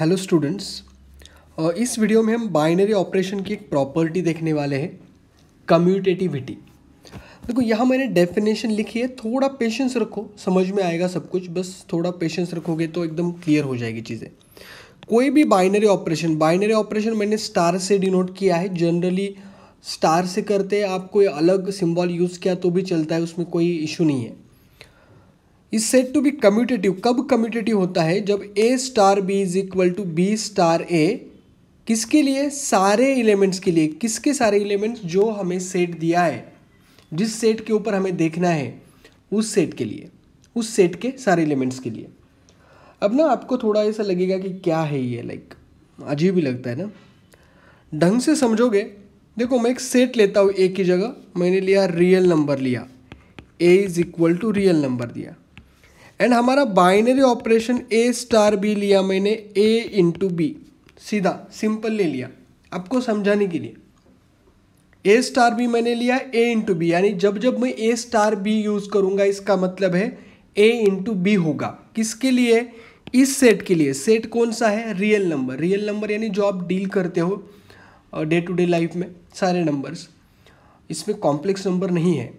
Hello students इस video में हम बाइनरी ऑपरेशन की एक प्रॉपर्टी देखने वाले हैं कम्यूटेटिविटी देखो यहाँ मैंने डेफिनेशन लिखी है थोड़ा पेशेंस रखो समझ में आएगा सब कुछ बस थोड़ा पेशेंस रखोगे तो एकदम क्लियर हो जाएगी चीज़ें कोई भी बाइनरी ऑपरेशन बाइनरी ऑपरेशन मैंने स्टार से डिनोट किया है जनरली स्टार से करते आप कोई अलग सिम्बॉल यूज़ किया तो भी चलता है उसमें कोई इशू नहीं है is set to be commutative कब कम्यूटेटिव होता है जब a star b is equal to b star a किसके लिए सारे एलिमेंट्स के लिए किसके सारे एलिमेंट्स जो हमें सेट दिया है जिस सेट के ऊपर हमें देखना है उस सेट के लिए उस सेट के सारे एलिमेंट्स के लिए अब ना आपको थोड़ा ऐसा लगेगा कि क्या है ये लाइक अजीब ही लगता है ना ढंग से समझोगे देखो मैं एक सेट लेता हूँ ए की जगह मैंने लिया रियल नंबर लिया a is equal to real number दिया एंड हमारा binary operation a star b लिया मैंने ए इंटू बी सीधा सिंपल ले लिया आपको समझाने के लिए ए स्टार बी मैंने लिया ए इंटू बी यानी जब जब मैं ए स्टार बी यूज़ करूँगा इसका मतलब है ए इंटू बी होगा किसके लिए इस सेट के लिए सेट कौन सा है रियल नंबर रियल नंबर यानी जो आप डील करते हो डे टू डे लाइफ में सारे नंबर्स इसमें कॉम्प्लेक्स नंबर नहीं है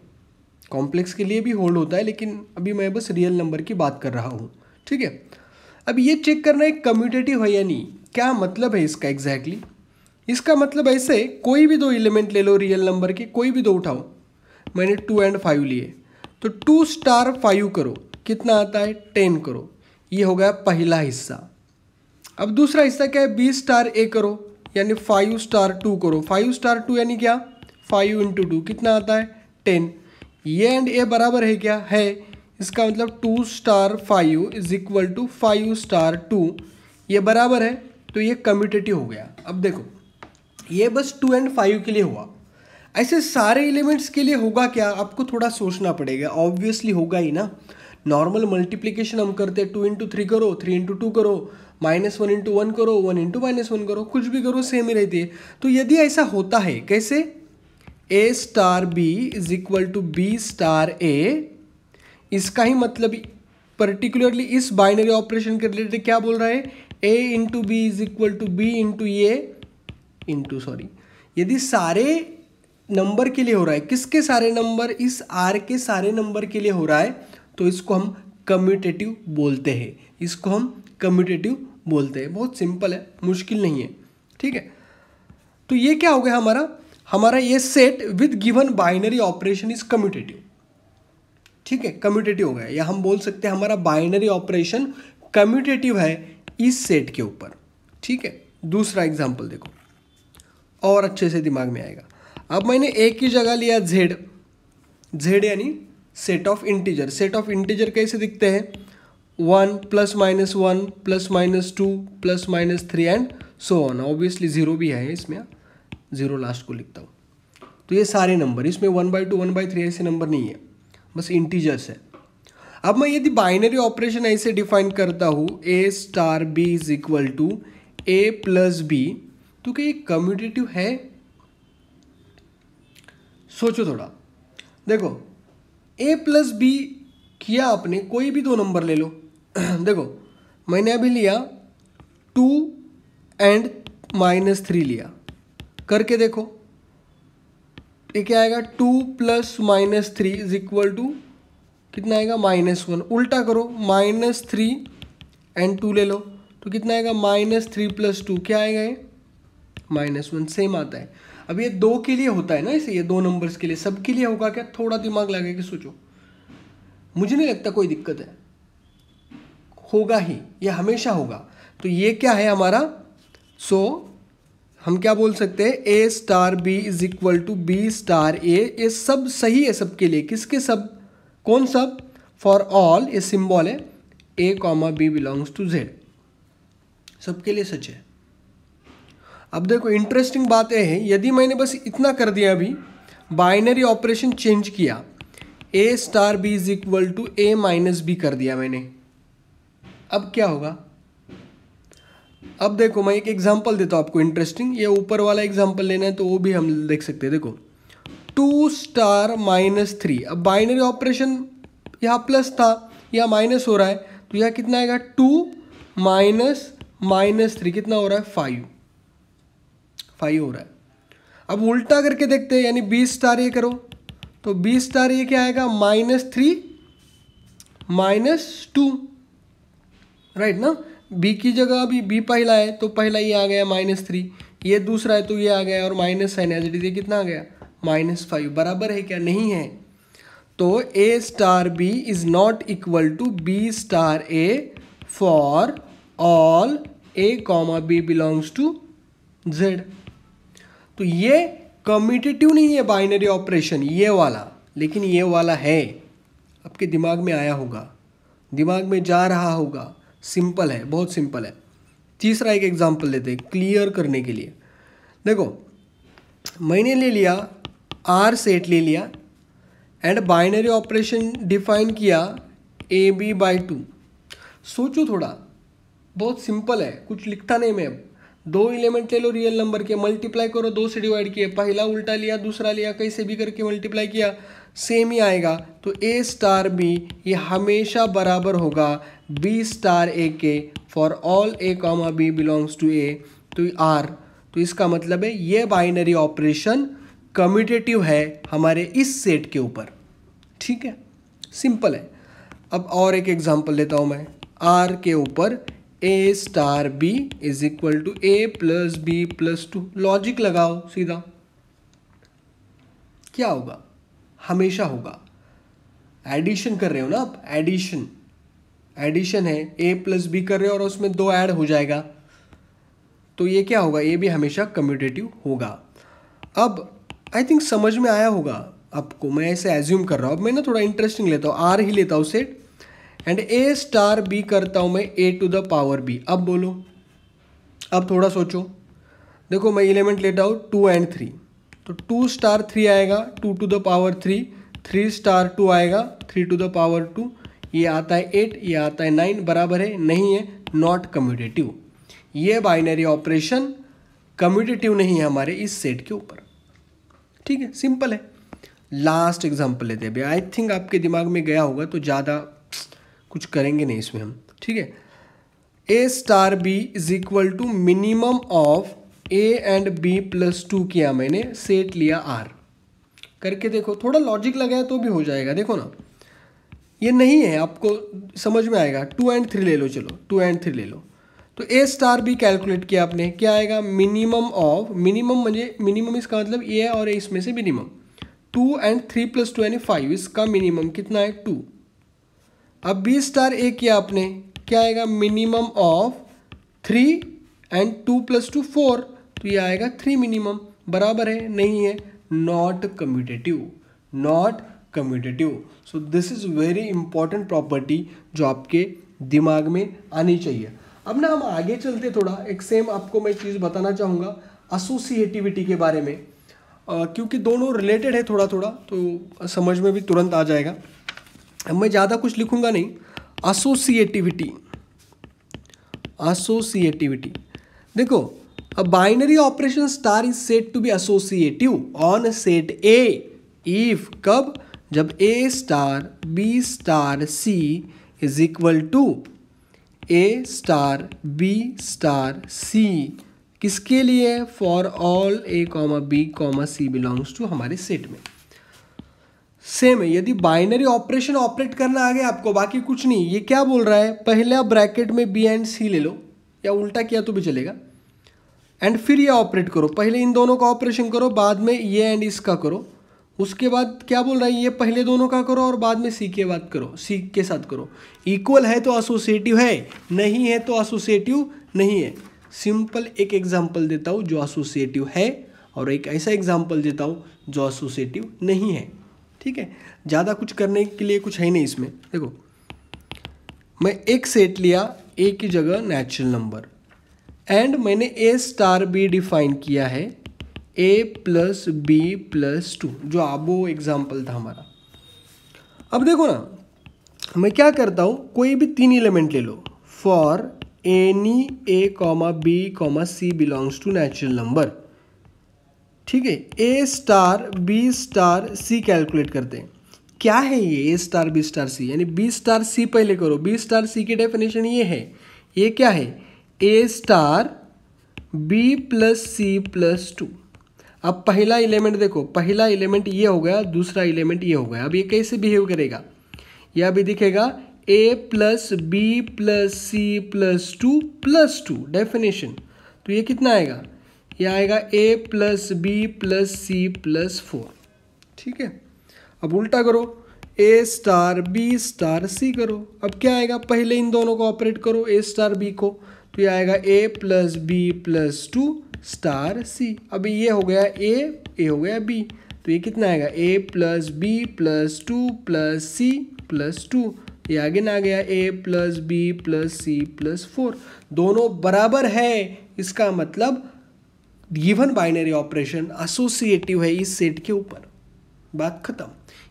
कॉम्प्लेक्स के लिए भी होल्ड होता है लेकिन अभी मैं बस रियल नंबर की बात कर रहा हूँ ठीक है अब ये चेक करना एक कम्यूटेटिव है या नहीं क्या मतलब है इसका एग्जैक्टली exactly? इसका मतलब ऐसे कोई भी दो एलिमेंट ले लो रियल नंबर के कोई भी दो उठाओ मैंने टू एंड फाइव लिए तो टू स्टार फाइव करो कितना आता है टेन करो ये हो गया पहला हिस्सा अब दूसरा हिस्सा क्या है बीस स्टार ए करो यानी फाइव स्टार टू करो फाइव स्टार टू यानी क्या फाइव इंटू टू कितना आता है टेन ये एंड ए बराबर है क्या है इसका मतलब two star five is equal to five star two ये बराबर है तो ये कम्यूटेटिव हो गया अब देखो ये बस टू एंड फाइव के लिए हुआ ऐसे सारे एलिमेंट्स के लिए होगा क्या आपको थोड़ा सोचना पड़ेगा ऑब्वियसली होगा ही ना नॉर्मल मल्टीप्लीकेशन हम करते हैं टू इंटू थ्री करो थ्री इंटू टू करो माइनस वन इंटू वन करो वन इंटू माइनस वन करो कुछ भी करो सेम ही रहती है तो यदि ऐसा होता है कैसे a star b is equal to b star a इसका ही मतलब पर्टिकुलरली इस बाइनरी ऑपरेशन के रिलेटेड क्या बोल रहा है a into b is equal to b into a into sorry यदि सारे नंबर के लिए हो रहा है किसके सारे नंबर इस आर के सारे नंबर के लिए हो रहा है तो इसको हम कम्यूटेटिव बोलते हैं इसको हम कम्यूटेटिव बोलते हैं बहुत सिंपल है मुश्किल नहीं है ठीक है तो ये क्या हो गया हमारा हमारा ये set with given binary operation is commutative ठीक है कम्यूटेटिव हो गया या हम बोल सकते हैं हमारा बाइनरी ऑपरेशन कम्यूटेटिव है इस सेट के ऊपर ठीक है दूसरा एग्जाम्पल देखो और अच्छे से दिमाग में आएगा अब मैंने एक ही जगह लिया जेड जेड यानी set of integer set of integer कैसे दिखते हैं one plus minus one plus minus two plus minus three and so on obviously zero भी है इसमें ज़ीरो लास्ट को लिखता हूँ तो ये सारे नंबर इसमें one by two one by three ऐसे नंबर नहीं है बस इंटीजर्स है अब मैं यदि बाइनरी ऑपरेशन ऐसे डिफाइन करता हूँ a star b is equal to a plus b तो क्या ये कम्यूटेटिव है सोचो थोड़ा देखो ए प्लस बी किया आपने कोई भी दो नंबर ले लो देखो मैंने अभी लिया टू एंड माइनस थ्री लिया करके देखो ये क्या आएगा two plus minus three is equal to कितना आएगा माइनस वन उल्टा करो माइनस थ्री एंड टू ले लो तो कितना आएगा माइनस थ्री प्लस टू क्या आएगा ये माइनस वन सेम आता है अब ये दो के लिए होता है ना इसे ये दो नंबर्स के लिए सबके लिए होगा क्या थोड़ा दिमाग लगा के सोचो मुझे नहीं लगता कोई दिक्कत है होगा ही ये हमेशा होगा तो ये क्या है हमारा सो so, हम क्या बोल सकते हैं a star b is equal to b star a ये सब सही है सबके लिए किसके सब कौन सब फॉर ऑल ये सिंबल है a comma b belongs to Z सबके लिए सच है अब देखो इंटरेस्टिंग बात यह है यदि मैंने बस इतना कर दिया अभी बाइनरी ऑपरेशन चेंज किया a star b is equal to a minus b कर दिया मैंने अब क्या होगा अब देखो मैं एक एग्जाम्पल देता हूँ आपको इंटरेस्टिंग ये ऊपर वाला एग्जाम्पल लेना है तो वो भी हम देख सकते हैं देखो टू स्टार माइनस थ्री अब बाइनरी ऑपरेशन यहाँ प्लस था या माइनस हो रहा है तो यह कितना आएगा टू माइनस माइनस थ्री कितना हो रहा है फाइव फाइव हो रहा है अब उल्टा करके देखते हैं यानी बीस स्टार ये करो तो बीस स्टार ये क्या आएगा minus three minus two right ना बी की जगह अभी बी पहला है तो पहला ये आ गया माइनस थ्री ये दूसरा है तो ये आ गया और माइनस साइन एज डी कितना आ गया माइनस फाइव बराबर है क्या नहीं है तो a star b is not equal to b star a for all a comma b belongs to Z तो ये कम्यूटेटिव नहीं है बाइनरी ऑपरेशन ये वाला लेकिन ये वाला है आपके दिमाग में आया होगा दिमाग में जा रहा होगा सिंपल है बहुत सिंपल है तीसरा एक एग्जाम्पल लेते हैं क्लियर करने के लिए देखो मैंने ले लिया आर सेट ले लिया एंड बाइनरी ऑपरेशन डिफाइन किया ए बी बाई टू सोचो थोड़ा बहुत सिंपल है कुछ लिखता नहीं मैं अब दो इलेमेंट ले लो रियल नंबर के मल्टीप्लाई करो दो से डिवाइड किए पहला उल्टा लिया दूसरा लिया कहीं से भी करके मल्टीप्लाई किया सेम ही आएगा तो ए स्टार बी ये हमेशा बराबर होगा बी स्टार ए के for all a comma b belongs to a तो आर तो इसका मतलब है ये बाइनरी ऑपरेशन कम्यूटेटिव है हमारे इस सेट के ऊपर ठीक है सिंपल है अब और एक एग्जांपल लेता हूँ मैं आर के ऊपर a star b is equal to a plus b plus two logic लगाओ सीधा क्या होगा हमेशा होगा एडिशन कर रहे हो ना आप एडिशन एडिशन है ए प्लस बी कर रहे हो और उसमें दो ऐड हो जाएगा तो ये क्या होगा ये भी हमेशा कम्यूटेटिव होगा अब आई थिंक समझ में आया होगा आपको मैं ऐसे एज्यूम कर रहा हूँ अब मैं ना थोड़ा इंटरेस्टिंग लेता हूँ आर ही लेता हूँ set and a star b करता हूँ मैं a to the power b अब बोलो अब थोड़ा सोचो देखो मैं एलिमेंट लेता हूँ टू एंड थ्री तो टू स्टार थ्री आएगा two to the power three three star two आएगा three to the power two ये आता है एट ये आता है नाइन बराबर है नहीं है नॉट कम्यूटेटिव ये बाइनरी ऑपरेशन कम्यूटेटिव नहीं है हमारे इस सेट के ऊपर ठीक है सिंपल है लास्ट एग्जाम्पल लेते हैं अभी आई थिंक आपके दिमाग में गया होगा तो ज़्यादा कुछ करेंगे नहीं इसमें हम ठीक है a star b is equal to minimum of a and b plus two किया मैंने सेट लिया आर करके देखो थोड़ा लॉजिक लगाया तो भी हो जाएगा देखो ना ये नहीं है आपको समझ में आएगा टू एंड थ्री ले लो चलो टू एंड थ्री ले लो तो ए स्टार बी कैलकुलेट किया आपने क्या आएगा मिनिमम ऑफ मिनिमम मुझे मिनिमम इसका मतलब ए है और इसमें से minimum two and three plus two यानी फाइव इसका मिनिमम कितना है टू अब बी स्टार ए किया आपने क्या आएगा minimum of three and two plus two four तो ये आएगा थ्री मिनिमम बराबर है नहीं है not commutative not commutative so this is very important property जो आपके दिमाग में आनी चाहिए अब ना हम आगे चलते थोड़ा एक सेम आपको मैं चीज़ बताना चाहूँगा एसोसिएटिविटी के बारे में आ, क्योंकि दोनों रिलेटेड है थोड़ा थोड़ा तो समझ में भी तुरंत आ जाएगा अब मैं ज़्यादा कुछ लिखूँगा नहीं असोसिएटिविटी असोसिएटिविटी देखो a binary operation star is set to be associative on set A if कब जब a star b star c is equal to a star b star c किसके लिए for all a comma b comma c belongs to हमारे set में same है यदि binary operation operate करना आ गया आपको बाकी कुछ नहीं ये क्या बोल रहा है पहले आप ब्रैकेट में बी एंड सी ले लो या उल्टा किया तो भी चलेगा एंड फिर ये ऑपरेट करो पहले इन दोनों का ऑपरेशन करो बाद में ये एंड इसका करो उसके बाद क्या बोल रहा है ये पहले दोनों का करो और बाद में सी के बाद करो सी के साथ करो इक्वल है तो एसोसिएटिव है नहीं है तो एसोसिएटिव नहीं है सिंपल एक एग्जाम्पल देता हूँ जो एसोसिएटिव है और एक ऐसा एग्जाम्पल देता हूँ जो एसोसिएटिव नहीं है ठीक है ज़्यादा कुछ करने के लिए कुछ है ही नहीं इसमें देखो मैं एक सेट लिया ए की जगह नेचुरल नंबर एंड मैंने ए स्टार बी डिफाइन किया है a plus b plus two जो आबो एग्जाम्पल था हमारा अब देखो ना मैं क्या करता हूँ कोई भी तीन एलिमेंट ले लो for any a comma b comma c belongs to natural number ठीक है a star b star c calculate करते हैं क्या है ये a star b star c यानी बी स्टार सी पहले करो बी स्टार सी की डेफिनेशन ये है ये क्या है a star b plus c plus two अब पहला एलिमेंट देखो पहला एलिमेंट ये हो गया दूसरा एलिमेंट ये हो गया अब ये कैसे बिहेव करेगा यह अभी दिखेगा a plus b plus c plus two plus two definition तो ये कितना आएगा ये आएगा a plus b plus c plus four ठीक है अब उल्टा करो a star b star c करो अब क्या आएगा पहले इन दोनों को ऑपरेट करो ए स्टार बी को तो ये आएगा a plus b plus two star c अब ये हो गया ए ए हो गया बी तो ये कितना आएगा a plus b plus two plus c plus two ये आगे ना गया a plus b plus c plus four दोनों बराबर है इसका मतलब गिवन बाइनरी ऑपरेशन एसोसिएटिव है इस सेट के ऊपर बात खत्म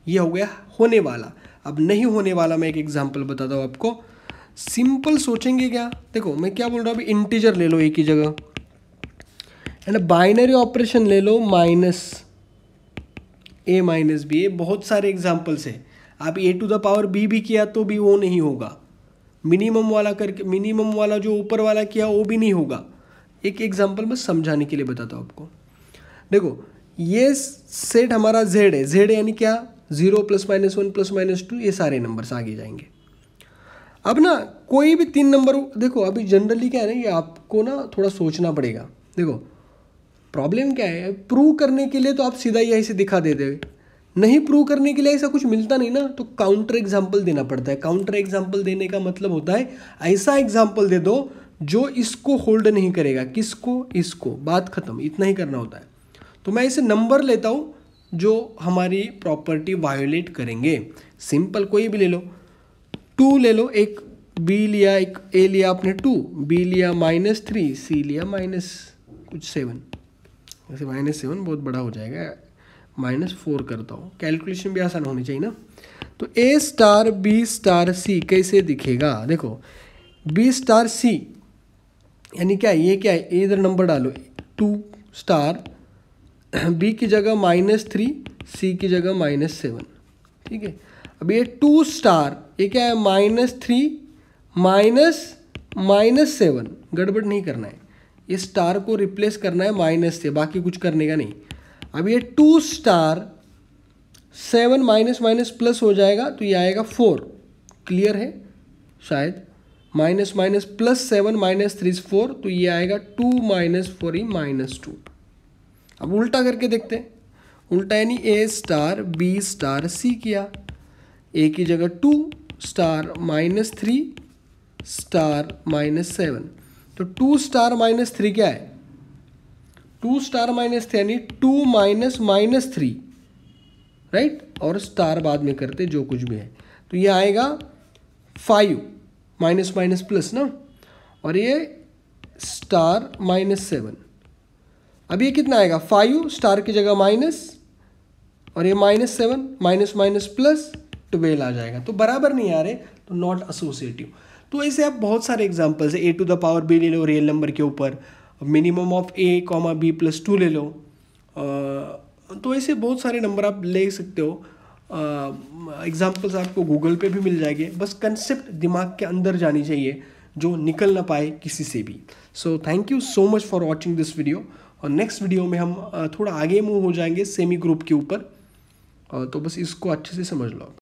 ये हो गया होने वाला अब नहीं होने वाला मैं एक एग्जाम्पल बताता हूँ आपको सिंपल सोचेंगे क्या देखो मैं क्या बोल रहा हूँ इंटीजर ले लो एक ही जगह एंड बाइनरी ऑपरेशन ले लो minus a minus b a बहुत सारे एग्जाम्पल्स है आप a to the power b भी किया तो भी वो नहीं होगा मिनिमम वाला करके मिनिमम वाला जो ऊपर वाला किया वो भी नहीं होगा एक एग्जाम्पल मैं समझाने के लिए बताता हूँ आपको देखो ये सेट हमारा जेड है जेड यानी क्या zero plus minus one plus minus two ये सारे नंबर्स आगे जाएंगे अब ना कोई भी तीन नंबर देखो अभी जनरली क्या है ना ये आपको ना थोड़ा सोचना पड़ेगा देखो प्रॉब्लम क्या है प्रूव करने के लिए तो आप सीधा यही ऐसे दिखा देते हो नहीं प्रूव करने के लिए ऐसा कुछ मिलता नहीं ना तो काउंटर एग्जाम्पल देना पड़ता है काउंटर एग्जाम्पल देने का मतलब होता है ऐसा एग्जाम्पल दे दो जो इसको होल्ड नहीं करेगा किसको इसको बात ख़त्म इतना ही करना होता है तो मैं इसे नंबर लेता हूँ जो हमारी प्रॉपर्टी वायोलेट करेंगे सिंपल कोई भी ले लो टू ले लो एक बी लिया एक ए लिया आपने टू बी लिया माइनस थ्री सी लिया माइनस कुछ सेवन वैसे माइनस सेवन बहुत बड़ा हो जाएगा माइनस फोर करता हूँ कैलकुलेशन भी आसान होनी चाहिए ना तो a star b star c कैसे दिखेगा देखो बी स्टार सी यानी क्या ये क्या है इधर नंबर डालो टू स्टार बी की जगह माइनस थ्री सी की जगह माइनस सेवन ठीक है अब ये टू स्टार ये क्या है minus three minus minus seven गड़बड़ नहीं करना है ये स्टार को रिप्लेस करना है माइनस से बाकी कुछ करने का नहीं अब ये two star seven minus minus plus हो जाएगा तो ये आएगा फोर क्लियर है शायद minus minus plus seven minus three four तो ये आएगा टू माइनस फोर ही माइनस टू अब उल्टा करके देखते हैं उल्टा यानी a star b star c किया ए की जगह two star minus three star minus seven तो टू स्टार माइनस थ्री क्या है टू स्टार माइनस थ्री यानी to minus minus three right और स्टार बाद में करते जो कुछ भी है तो ये आएगा फाइव माइनस माइनस प्लस ना और ये स्टार माइनस सेवन अब ये कितना आएगा फाइव स्टार की जगह माइनस और ये minus seven minus minus plus twelve आ जाएगा तो बराबर नहीं आ रहे तो नॉट एसोसिएटिव तो ऐसे आप बहुत सारे examples a to the power b ले लो रियल नंबर के ऊपर minimum of a comma b plus two ले लो आ, तो ऐसे बहुत सारे नंबर आप ले सकते हो एग्ज़ाम्पल्स आपको गूगल पे भी मिल जाएंगे बस कंसेप्ट दिमाग के अंदर जानी चाहिए जो निकल ना पाए किसी से भी so thank you so much for watching this video और नेक्स्ट वीडियो में हम थोड़ा आगे मूव हो जाएंगे सेमी ग्रुप के ऊपर तो बस इसको अच्छे से समझ लो